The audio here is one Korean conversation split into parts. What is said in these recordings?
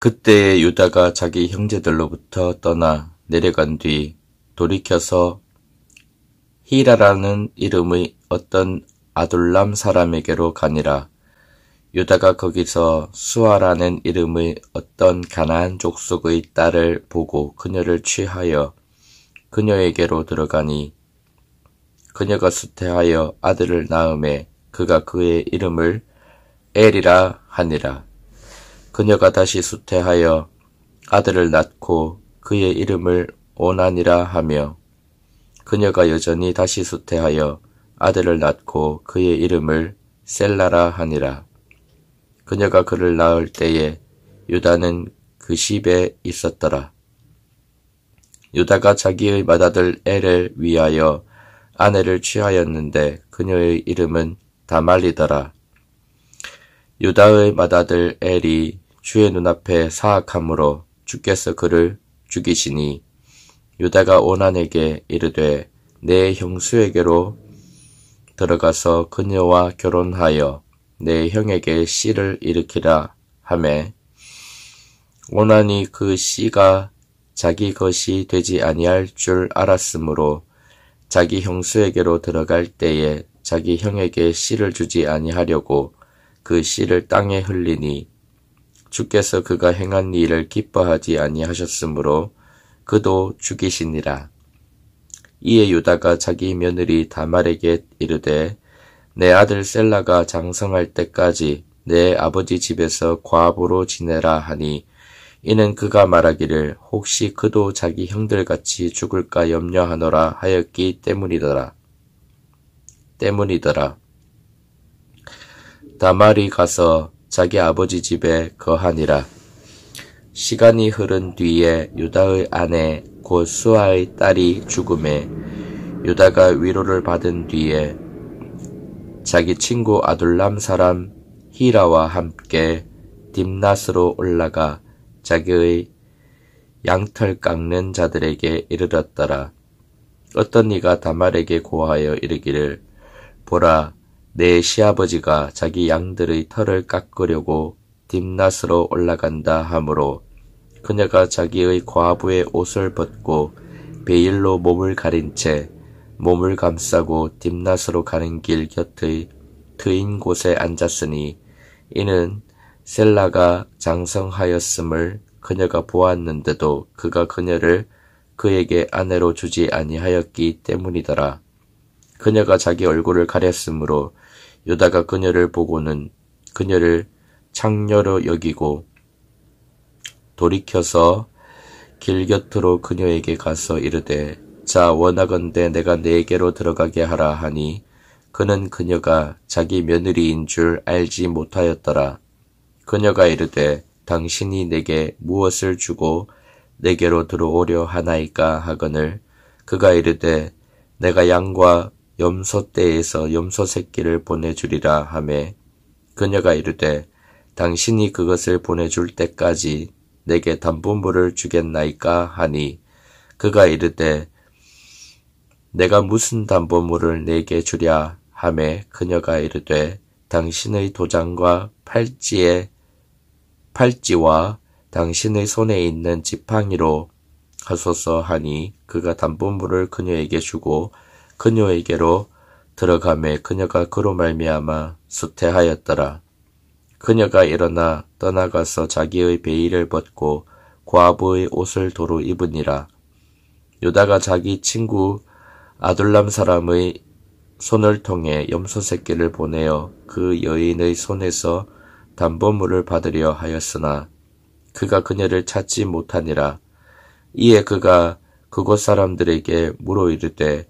그때 유다가 자기 형제들로부터 떠나 내려간 뒤 돌이켜서 히라라는 이름의 어떤 아둘람 사람에게로 가니라. 유다가 거기서 수아라는 이름의 어떤 가나안 족속의 딸을 보고 그녀를 취하여 그녀에게로 들어가니 그녀가 수태하여 아들을 낳음에 그가 그의 이름을 엘이라 하니라. 그녀가 다시 수태하여 아들을 낳고 그의 이름을 오난이라 하며 그녀가 여전히 다시 수태하여 아들을 낳고 그의 이름을 셀라라 하니라. 그녀가 그를 낳을 때에 유다는 그 집에 있었더라. 유다가 자기의 맏아들 엘을 위하여 아내를 취하였는데 그녀의 이름은 다말리더라. 유다의 맏아들 엘이 주의 눈앞에 사악함으로 주께서 그를 죽이시니 유다가 오난에게 이르되 내 형수에게로 들어가서 그녀와 결혼하여 내 형에게 씨를 일으키라 하매 오난이 그 씨가 자기 것이 되지 아니할 줄 알았으므로 자기 형수에게로 들어갈 때에 자기 형에게 씨를 주지 아니하려고 그 씨를 땅에 흘리니 주께서 그가 행한 일을 기뻐하지 아니하셨으므로 그도 죽이시니라. 이에 유다가 자기 며느리 다말에게 이르되 내 아들 셀라가 장성할 때까지 내 아버지 집에서 과부로 지내라 하니 이는 그가 말하기를 혹시 그도 자기 형들같이 죽을까 염려하노라 하였기 때문이더라. 때문이더라. 다말이 가서 자기 아버지 집에 거하니라. 시간이 흐른 뒤에 유다의 아내 곧 수아의 딸이 죽음에 유다가 위로를 받은 뒤에 자기 친구 아둘람 사람 히라와 함께 딥낫으로 올라가 자기의 양털 깎는 자들에게 이르렀더라. 어떤 이가 다말에게 고하여 이르기를 보라 내 시아버지가 자기 양들의 털을 깎으려고 딥낫으로 올라간다 하므로 그녀가 자기의 과부의 옷을 벗고 베일로 몸을 가린 채 몸을 감싸고 딥낫으로 가는 길 곁의 트인 곳에 앉았으니 이는 셀라가 장성하였음을 그녀가 보았는데도 그가 그녀를 그에게 아내로 주지 아니하였기 때문이더라. 그녀가 자기 얼굴을 가렸으므로 유다가 그녀를 보고는 그녀를 창녀로 여기고 돌이켜서 길 곁으로 그녀에게 가서 이르되 자 원하건대 내가 네게로 들어가게 하라 하니 그는 그녀가 자기 며느리인 줄 알지 못하였더라. 그녀가 이르되 당신이 내게 무엇을 주고 내게로 들어오려 하나이까 하거늘 그가 이르되 내가 양과 염소 떼에서 염소 새끼를 보내주리라 하매 그녀가 이르되 당신이 그것을 보내줄 때까지 내게 담보물을 주겠나이까 하니 그가 이르되 내가 무슨 담보물을 내게 주랴 하매 그녀가 이르되 당신의 도장과 팔찌에 팔찌와 당신의 손에 있는 지팡이로 하소서 하니 그가 담보물을 그녀에게 주고 그녀에게로 들어가매 그녀가 그로 말미암아 수태하였더라. 그녀가 일어나 떠나가서 자기의 베일을 벗고 과부의 옷을 도로 입으니라. 요다가 자기 친구 아둘람 사람의 손을 통해 염소 새끼를 보내어 그 여인의 손에서 담보물을 받으려 하였으나 그가 그녀를 찾지 못하니라. 이에 그가 그곳 사람들에게 물어 이르되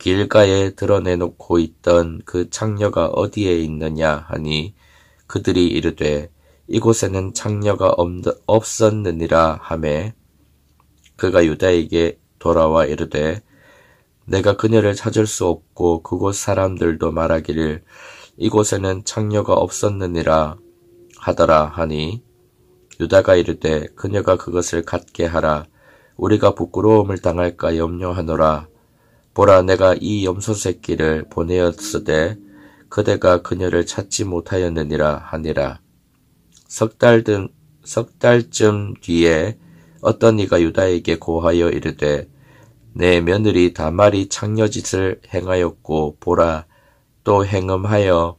길가에 드러내놓고 있던 그 창녀가 어디에 있느냐 하니 그들이 이르되 이곳에는 창녀가 없었느니라 하매 그가 유다에게 돌아와 이르되 내가 그녀를 찾을 수 없고 그곳 사람들도 말하기를 이곳에는 창녀가 없었느니라 하더라 하니 유다가 이르되 그녀가 그것을 갖게 하라 우리가 부끄러움을 당할까 염려하노라 보라 내가 이 염소 새끼를 보내었으되 그대가 그녀를 찾지 못하였느니라 하니라. 석달 등, 석 달쯤 뒤에 어떤 이가 유다에게 고하여 이르되 내 며느리 다말이 창녀짓을 행하였고 보라 또 행음하여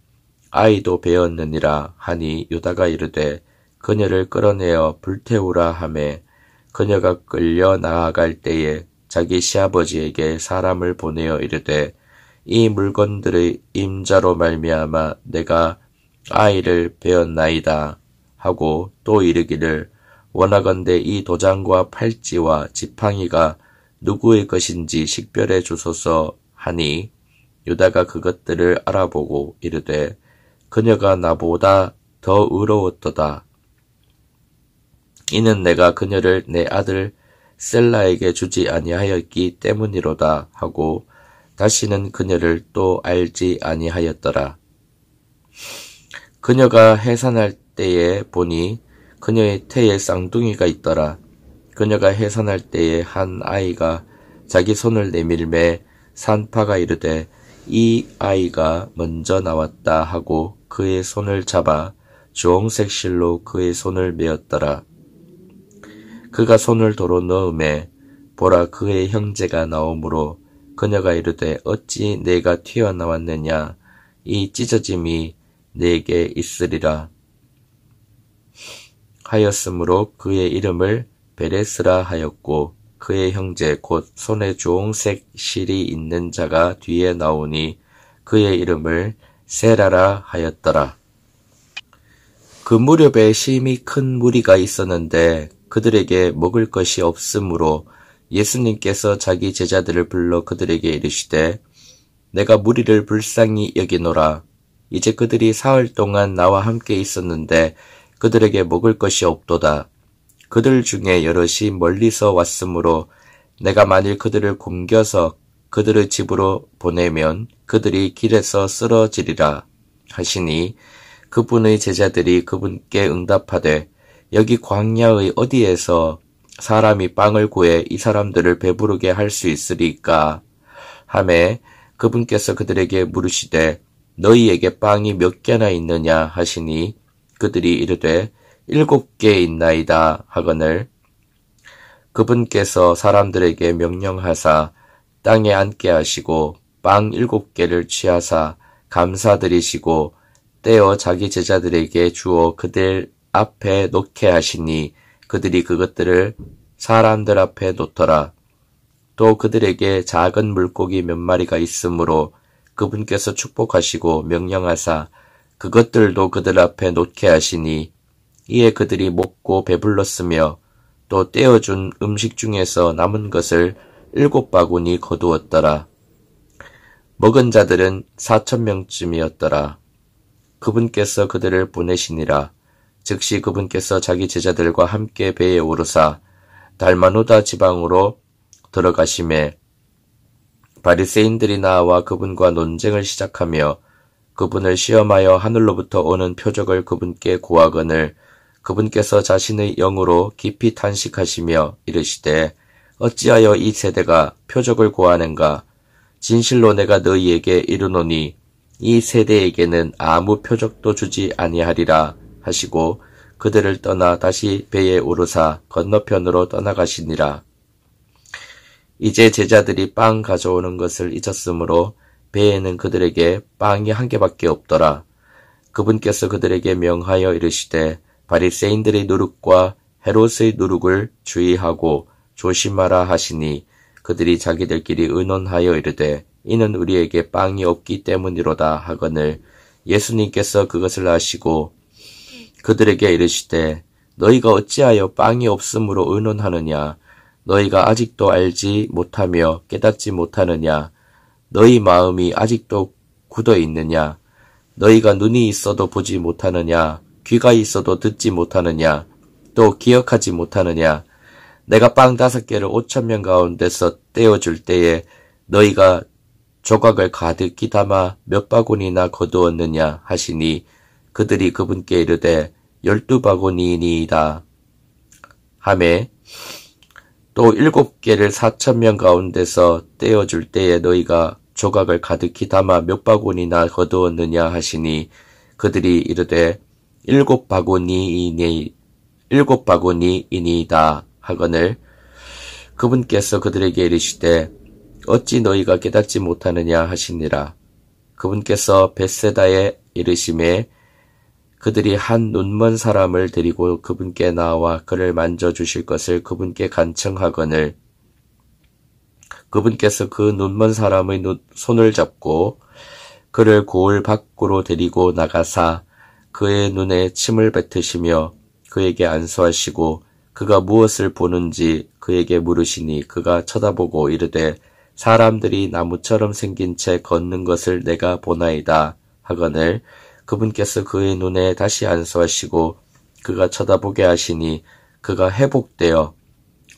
아이도 배었느니라 하니 유다가 이르되 그녀를 끌어내어 불태우라 하매 그녀가 끌려 나아갈 때에 자기 시아버지에게 사람을 보내어 이르되 이 물건들의 임자로 말미암아 내가 아이를 베었나이다 하고 또 이르기를 원하건대 이 도장과 팔찌와 지팡이가 누구의 것인지 식별해 주소서 하니 유다가 그것들을 알아보고 이르되 그녀가 나보다 더 의로웠도다. 이는 내가 그녀를 내 아들 셀라에게 주지 아니하였기 때문이로다 하고 다시는 그녀를 또 알지 아니하였더라. 그녀가 해산할 때에 보니 그녀의 태에 쌍둥이가 있더라. 그녀가 해산할 때에 한 아이가 자기 손을 내밀매 산파가 이르되 이 아이가 먼저 나왔다 하고 그의 손을 잡아 주홍색 실로 그의 손을 메었더라. 그가 손을 도로 넣음에 보라 그의 형제가 나오므로 그녀가 이르되 어찌 내가 튀어나왔느냐 이 찢어짐이 내게 있으리라 하였으므로 그의 이름을 베레스라 하였고 그의 형제 곧 손에 주홍색 실이 있는 자가 뒤에 나오니 그의 이름을 세라라 하였더라. 그 무렵에 심히 큰 무리가 있었는데 그들에게 먹을 것이 없으므로 예수님께서 자기 제자들을 불러 그들에게 이르시되 내가 무리를 불쌍히 여기노라. 이제 그들이 사흘 동안 나와 함께 있었는데 그들에게 먹을 것이 없도다. 그들 중에 여럿이 멀리서 왔으므로 내가 만일 그들을 굶겨서 그들의 집으로 보내면 그들이 길에서 쓰러지리라 하시니 그분의 제자들이 그분께 응답하되 여기 광야의 어디에서 사람이 빵을 구해 이 사람들을 배부르게 할 수 있으리까 하매 그분께서 그들에게 물으시되 너희에게 빵이 몇 개나 있느냐 하시니 그들이 이르되 일곱 개 있나이다 하거늘 그분께서 사람들에게 명령하사 땅에 앉게 하시고 빵 일곱 개를 취하사 감사드리시고 떼어 자기 제자들에게 주어 그들 앞에 놓게 하시니 그들이 그것들을 사람들 앞에 놓더라. 또 그들에게 작은 물고기 몇 마리가 있으므로 그분께서 축복하시고 명령하사 그것들도 그들 앞에 놓게 하시니 이에 그들이 먹고 배불렀으며 또 떼어준 음식 중에서 남은 것을 일곱 바구니 거두었더라. 먹은 자들은 사천 명쯤이었더라. 그분께서 그들을 보내시니라. 즉시 그분께서 자기 제자들과 함께 배에 오르사 달마누다 지방으로 들어가심에 바리새인들이 나와 그분과 논쟁을 시작하며 그분을 시험하여 하늘로부터 오는 표적을 그분께 고하거늘 그분께서 자신의 영으로 깊이 탄식하시며 이르시되 어찌하여 이 세대가 표적을 고하는가 진실로 내가 너희에게 이르노니 이 세대에게는 아무 표적도 주지 아니하리라 하시고 그들을 떠나 다시 배에 오르사 건너편으로 떠나가시니라. 이제 제자들이 빵 가져오는 것을 잊었으므로 배에는 그들에게 빵이 한 개밖에 없더라. 그분께서 그들에게 명하여 이르시되 바리새인들의 누룩과 헤롯의 누룩을 주의하고 조심하라 하시니 그들이 자기들끼리 의논하여 이르되 이는 우리에게 빵이 없기 때문이로다 하거늘 예수님께서 그것을 아시고 그들에게 이르시되 너희가 어찌하여 빵이 없음으로 의논하느냐 너희가 아직도 알지 못하며 깨닫지 못하느냐 너희 마음이 아직도 굳어 있느냐 너희가 눈이 있어도 보지 못하느냐 귀가 있어도 듣지 못하느냐 또 기억하지 못하느냐 내가 빵 다섯 개를 오천 명 가운데서 떼어줄 때에 너희가 조각을 가득히 담아 몇 바구니나 거두었느냐 하시니 그들이 그분께 이르되 열두 바구니니이다. 하매 또 일곱 개를 사천 명 가운데서 떼어줄 때에 너희가 조각을 가득히 담아 몇 바구니나 거두었느냐 하시니 그들이 이르되 일곱 바구니이니 일곱 바구니이니이다 하거늘 그분께서 그들에게 이르시되 어찌 너희가 깨닫지 못하느냐 하시니라 그분께서 벳세다에 이르심에 그들이 한 눈먼 사람을 데리고 그분께 나와 그를 만져 주실 것을 그분께 간청하거늘 그분께서 그 눈먼 사람의 손을 잡고 그를 고을 밖으로 데리고 나가사 그의 눈에 침을 뱉으시며 그에게 안수하시고 그가 무엇을 보는지 그에게 물으시니 그가 쳐다보고 이르되 사람들이 나무처럼 생긴 채 걷는 것을 내가 보나이다 하거늘 그분께서 그의 눈에 다시 안수하시고 그가 쳐다보게 하시니 그가 회복되어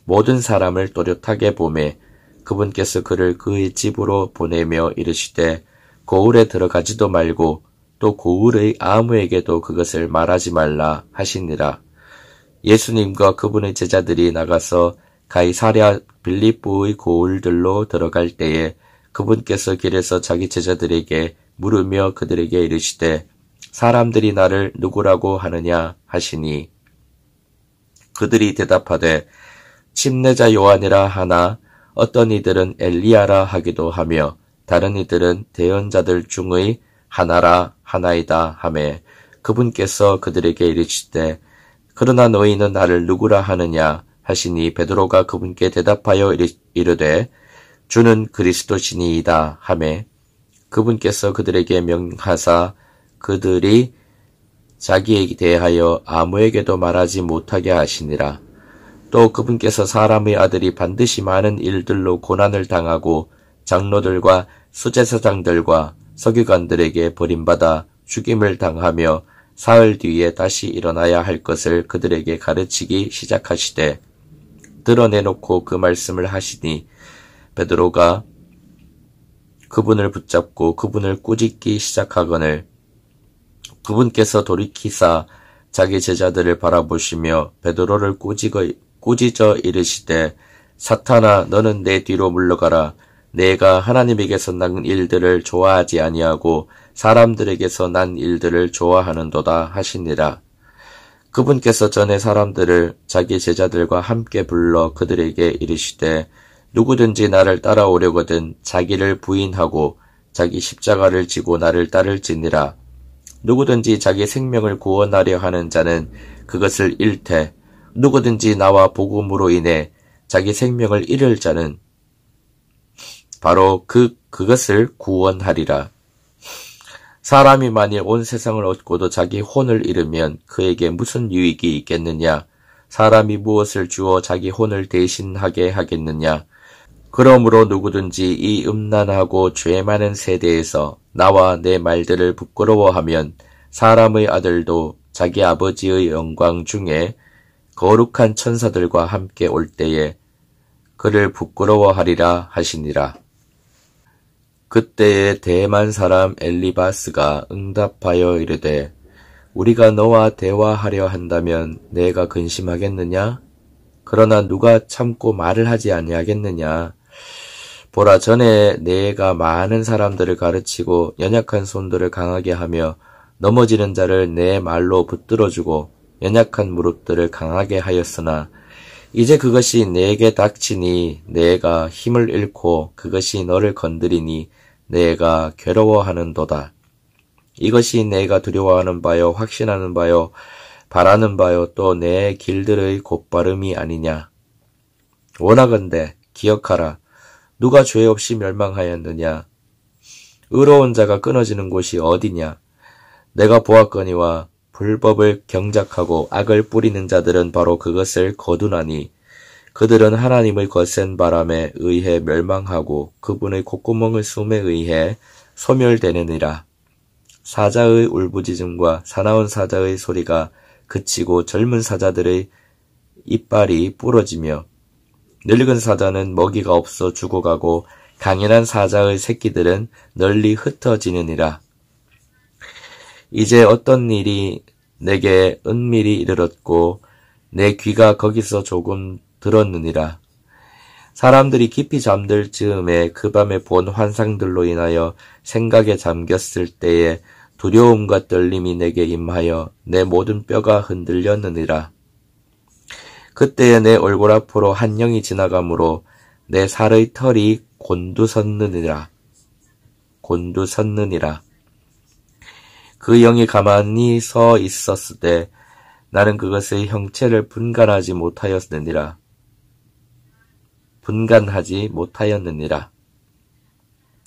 모든 사람을 또렷하게 보매 그분께서 그를 그의 집으로 보내며 이르시되 거울에 들어가지도 말고 또 거울의 아무에게도 그것을 말하지 말라 하시니라. 예수님과 그분의 제자들이 나가서 가이사랴 빌립보의 고울들로 들어갈 때에 그분께서 길에서 자기 제자들에게 물으며 그들에게 이르시되 사람들이 나를 누구라고 하느냐 하시니 그들이 대답하되 침례자 요한이라 하나 어떤 이들은 엘리야라 하기도 하며 다른 이들은 대연자들 중의 하나라 하나이다 하매 그분께서 그들에게 이르시되 그러나 너희는 나를 누구라 하느냐 하시니 베드로가 그분께 대답하여 이르되 주는 그리스도시니이다 하매 그분께서 그들에게 명하사 그들이 자기에 대하여 아무에게도 말하지 못하게 하시니라. 또 그분께서 사람의 아들이 반드시 많은 일들로 고난을 당하고 장로들과 수제사장들과 석유관들에게 버림받아 죽임을 당하며 사흘 뒤에 다시 일어나야 할 것을 그들에게 가르치기 시작하시되 드러내놓고 그 말씀을 하시니 베드로가 그분을 붙잡고 그분을 꾸짖기 시작하거늘 그분께서 돌이키사 자기 제자들을 바라보시며 베드로를 꼬지거, 꼬지저 이르시되 사탄아 너는 내 뒤로 물러가라 내가 하나님에게서 난 일들을 좋아하지 아니하고 사람들에게서 난 일들을 좋아하는도다 하시니라 그분께서 전에 사람들을 자기 제자들과 함께 불러 그들에게 이르시되 누구든지 나를 따라오려거든 자기를 부인하고 자기 십자가를 지고 나를 따를지니라 누구든지 자기 생명을 구원하려 하는 자는 그것을 잃되 누구든지 나와 복음으로 인해 자기 생명을 잃을 자는 바로 그 그것을 구원하리라. 사람이 만일 온 세상을 얻고도 자기 혼을 잃으면 그에게 무슨 유익이 있겠느냐? 사람이 무엇을 주어 자기 혼을 대신하게 하겠느냐? 그러므로 누구든지 이 음란하고 죄 많은 세대에서 나와 내 말들을 부끄러워하면 사람의 아들도 자기 아버지의 영광 중에 거룩한 천사들과 함께 올 때에 그를 부끄러워하리라 하시니라. 그때에 대만 사람 엘리바스가 응답하여 이르되 우리가 너와 대화하려 한다면 내가 근심하겠느냐? 그러나 누가 참고 말을 하지 아니하겠느냐? 보라 전에 내가 많은 사람들을 가르치고 연약한 손들을 강하게 하며 넘어지는 자를 내 말로 붙들어주고 연약한 무릎들을 강하게 하였으나 이제 그것이 내게 닥치니 내가 힘을 잃고 그것이 너를 건드리니 내가 괴로워하는도다. 이것이 내가 두려워하는 바요 확신하는 바요 바라는 바요 또 내 길들의 곧바름이 아니냐. 원하건대 기억하라 누가 죄 없이 멸망하였느냐? 의로운 자가 끊어지는 곳이 어디냐? 내가 보았거니와 불법을 경작하고 악을 뿌리는 자들은 바로 그것을 거두나니 그들은 하나님의 거센 바람에 의해 멸망하고 그분의 콧구멍을 숨에 의해 소멸되느니라. 사자의 울부짖음과 사나운 사자의 소리가 그치고 젊은 사자들의 이빨이 부러지며 늙은 사자는 먹이가 없어 죽어가고 강인한 사자의 새끼들은 널리 흩어지느니라. 이제 어떤 일이 내게 은밀히 이르렀고 내 귀가 거기서 조금 들었느니라. 사람들이 깊이 잠들 즈음에 그 밤에 본 환상들로 인하여 생각에 잠겼을 때에 두려움과 떨림이 내게 임하여 내 모든 뼈가 흔들렸느니라. 그때에 내 얼굴 앞으로 한 영이 지나가므로 내 살의 털이 곤두섰느니라. 곤두섰느니라. 그 영이 가만히 서 있었을 때 나는 그것의 형체를 분간하지 못하였느니라. 분간하지 못하였느니라.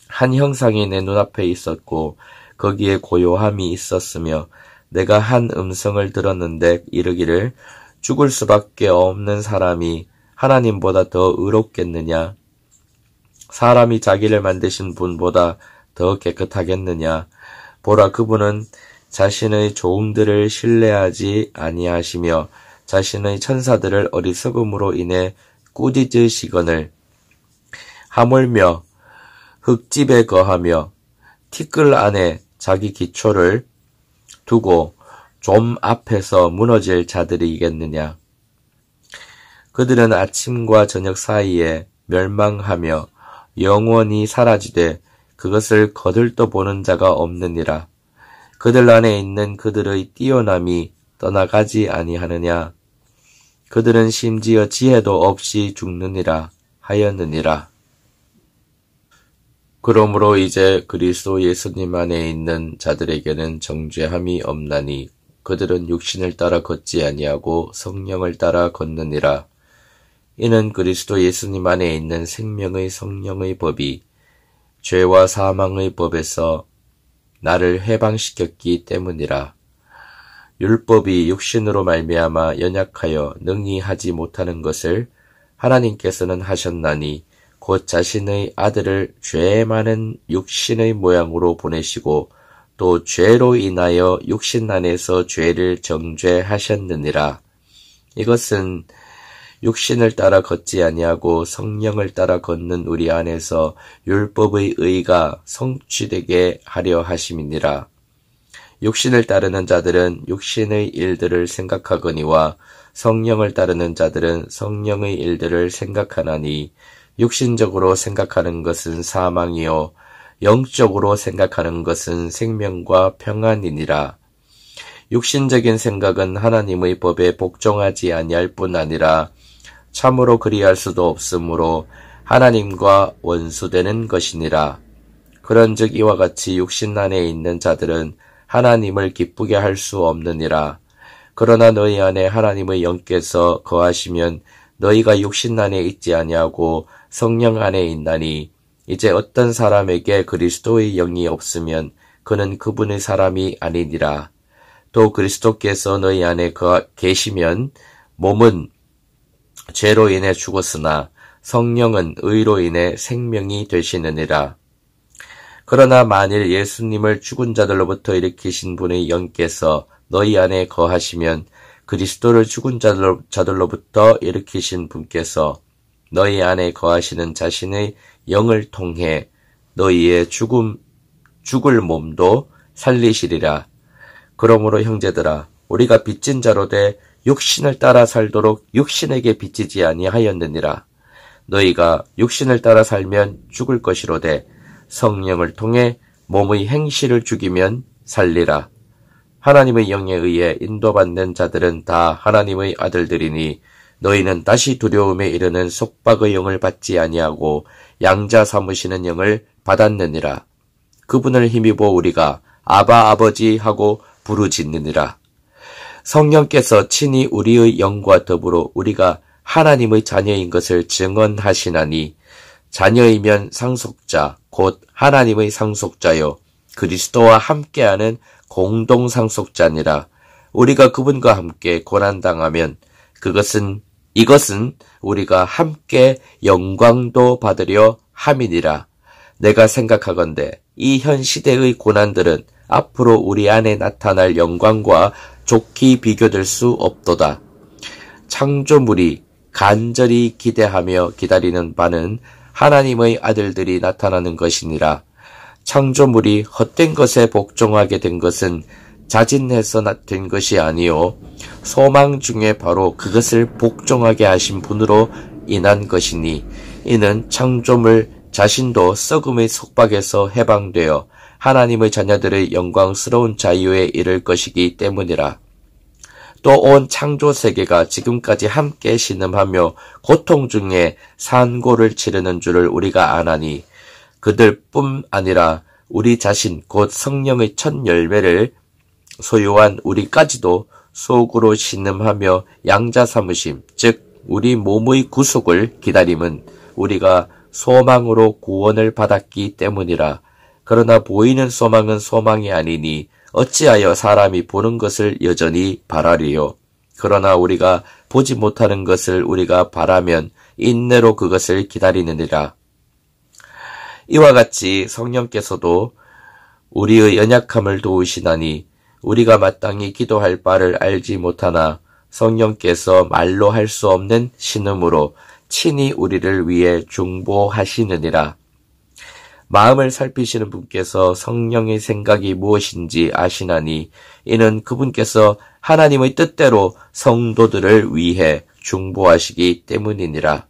한 형상이 내 눈앞에 있었고 거기에 고요함이 있었으며 내가 한 음성을 들었는데 이르기를 죽을 수밖에 없는 사람이 하나님보다 더 의롭겠느냐? 사람이 자기를 만드신 분보다 더 깨끗하겠느냐? 보라 그분은 자신의 조음들을 신뢰하지 아니하시며 자신의 천사들을 어리석음으로 인해 꾸짖으시거늘 하물며 흙집에 거하며 티끌 안에 자기 기초를 두고 좀 앞에서 무너질 자들이겠느냐. 그들은 아침과 저녁 사이에 멸망하며 영원히 사라지되 그것을 거들떠 보는 자가 없느니라. 그들 안에 있는 그들의 뛰어남이 떠나가지 아니하느냐. 그들은 심지어 지혜도 없이 죽느니라 하였느니라. 그러므로 이제 그리스도 예수님 안에 있는 자들에게는 정죄함이 없나니 그들은 육신을 따라 걷지 아니하고 성령을 따라 걷느니라. 이는 그리스도 예수님 안에 있는 생명의 성령의 법이 죄와 사망의 법에서 나를 해방시켰기 때문이라. 율법이 육신으로 말미암아 연약하여 능히 하지 못하는 것을 하나님께서는 하셨나니 곧 자신의 아들을 죄 많은 육신의 모양으로 보내시고 또 죄로 인하여 육신 안에서 죄를 정죄하셨느니라. 이것은 육신을 따라 걷지 아니하고 성령을 따라 걷는 우리 안에서 율법의 의가 성취되게 하려 하심이니라. 육신을 따르는 자들은 육신의 일들을 생각하거니와 성령을 따르는 자들은 성령의 일들을 생각하나니 육신적으로 생각하는 것은 사망이요 영적으로 생각하는 것은 생명과 평안이니라. 육신적인 생각은 하나님의 법에 복종하지 아니할 뿐 아니라 참으로 그리할 수도 없으므로 하나님과 원수되는 것이니라. 그런즉 이와 같이 육신 안에 있는 자들은 하나님을 기쁘게 할 수 없느니라. 그러나 너희 안에 하나님의 영께서 거하시면 너희가 육신 안에 있지 아니하고 성령 안에 있나니 이제 어떤 사람에게 그리스도의 영이 없으면 그는 그분의 사람이 아니니라. 또 그리스도께서 너희 안에 계시면 몸은 죄로 인해 죽었으나 성령은 의로 인해 생명이 되시느니라. 그러나 만일 예수님을 죽은 자들로부터 일으키신 분의 영께서 너희 안에 거하시면 그리스도를 죽은 자들로부터 일으키신 분께서 너희 안에 거하시는 자신의 영을 통해 너희의 죽음 죽을 몸도 살리시리라. 그러므로 형제들아 우리가 빚진 자로 돼 육신을 따라 살도록 육신에게 빚지지 아니하였느니라. 너희가 육신을 따라 살면 죽을 것이로되 성령을 통해 몸의 행실을 죽이면 살리라. 하나님의 영에 의해 인도받는 자들은 다 하나님의 아들들이니 너희는 다시 두려움에 이르는 속박의 영을 받지 아니하고 양자 사으시는 영을 받았느니라. 그분을 힘입어 우리가 아바 아버지 하고 부르짖느니라. 성령께서 친히 우리의 영과 더불어 우리가 하나님의 자녀인 것을 증언하시나니 자녀이면 상속자 곧 하나님의 상속자요 그리스도와 함께하는 공동 상속자니라 우리가 그분과 함께 고난 당하면 그것은 이것은 우리가 함께 영광도 받으려 함이니라. 내가 생각하건대 이 현 시대의 고난들은 앞으로 우리 안에 나타날 영광과 좋게 비교될 수 없도다. 창조물이 간절히 기대하며 기다리는 바는 하나님의 아들들이 나타나는 것이니라. 창조물이 헛된 것에 복종하게 된 것은 자진해서 된 것이 아니요 소망 중에 바로 그것을 복종하게 하신 분으로 인한 것이니 이는 창조물 자신도 썩음의 속박에서 해방되어 하나님의 자녀들의 영광스러운 자유에 이를 것이기 때문이라. 또 온 창조 세계가 지금까지 함께 신음하며 고통 중에 산고를 치르는 줄을 우리가 아나니 그들뿐 아니라 우리 자신 곧 성령의 첫 열매를 소유한 우리까지도 속으로 신음하며 양자 삼으심, 즉 우리 몸의 구속을 기다림은 우리가 소망으로 구원을 받았기 때문이라. 그러나 보이는 소망은 소망이 아니니 어찌하여 사람이 보는 것을 여전히 바라리요. 그러나 우리가 보지 못하는 것을 우리가 바라면 인내로 그것을 기다리느니라. 이와 같이 성령께서도 우리의 연약함을 도우시나니 우리가 마땅히 기도할 바를 알지 못하나 성령께서 말로 할 수 없는 신음으로 친히 우리를 위해 중보하시느니라. 마음을 살피시는 분께서 성령의 생각이 무엇인지 아시나니 이는 그분께서 하나님의 뜻대로 성도들을 위해 중보하시기 때문이니라.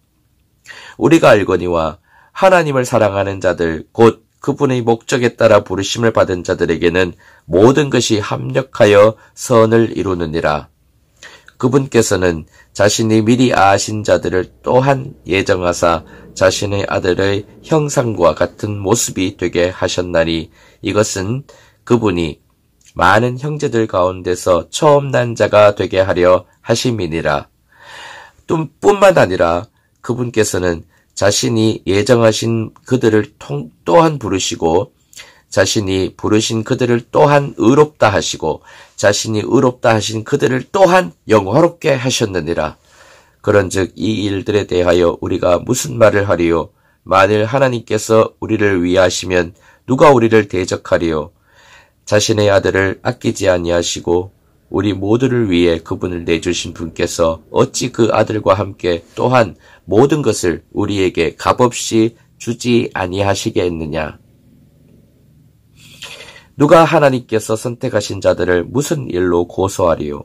우리가 알거니와 하나님을 사랑하는 자들 곧 그분의 목적에 따라 부르심을 받은 자들에게는 모든 것이 합력하여 선을 이루느니라. 그분께서는 자신이 미리 아신 자들을 또한 예정하사 자신의 아들의 형상과 같은 모습이 되게 하셨나니 이것은 그분이 많은 형제들 가운데서 처음 난 자가 되게 하려 하심이니라. 뿐만 아니라 그분께서는 자신이 예정하신 그들을 통, 또한 부르시고 자신이 부르신 그들을 또한 의롭다 하시고 자신이 의롭다 하신 그들을 또한 영화롭게 하셨느니라. 그런즉 이 일들에 대하여 우리가 무슨 말을 하리요? 만일 하나님께서 우리를 위하시면 누가 우리를 대적하리요? 자신의 아들을 아끼지 아니하시고 우리 모두를 위해 그분을 내주신 분께서 어찌 그 아들과 함께 또한 모든 것을 우리에게 값없이 주지 아니하시겠느냐. 누가 하나님께서 선택하신 자들을 무슨 일로 고소하리요?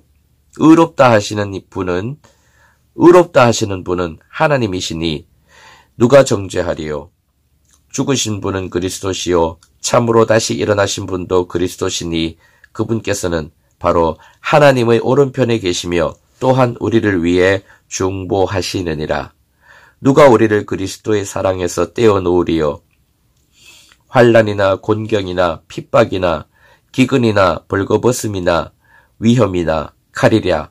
의롭다 하시는 분은 의롭다 하시는 분은 하나님이시니 누가 정죄하리요? 죽으신 분은 그리스도시요 참으로 다시 일어나신 분도 그리스도시니 그분께서는 바로 하나님의 오른편에 계시며 또한 우리를 위해 중보하시느니라. 누가 우리를 그리스도의 사랑에서 떼어놓으리요? 환란이나 곤경이나 핍박이나 기근이나 벌거벗음이나 위험이나 칼이랴.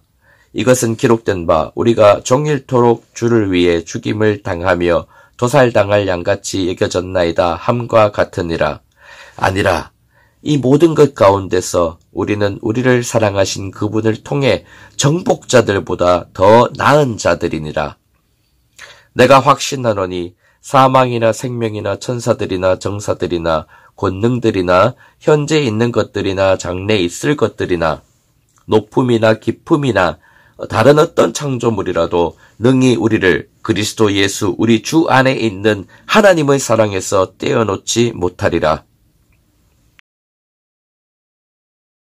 이것은 기록된 바 우리가 종일토록 주를 위해 죽임을 당하며 도살당할 양같이 여겨졌나이다 함과 같으니라. 아니라 이 모든 것 가운데서 우리는 우리를 사랑하신 그분을 통해 정복자들보다 더 나은 자들이니라. 내가 확신하노니 사망이나 생명이나 천사들이나 정사들이나 권능들이나 현재 있는 것들이나 장래 있을 것들이나 높음이나 깊음이나 다른 어떤 창조물이라도 능히 우리를 그리스도 예수 우리 주 안에 있는 하나님의 사랑에서 떼어놓지 못하리라.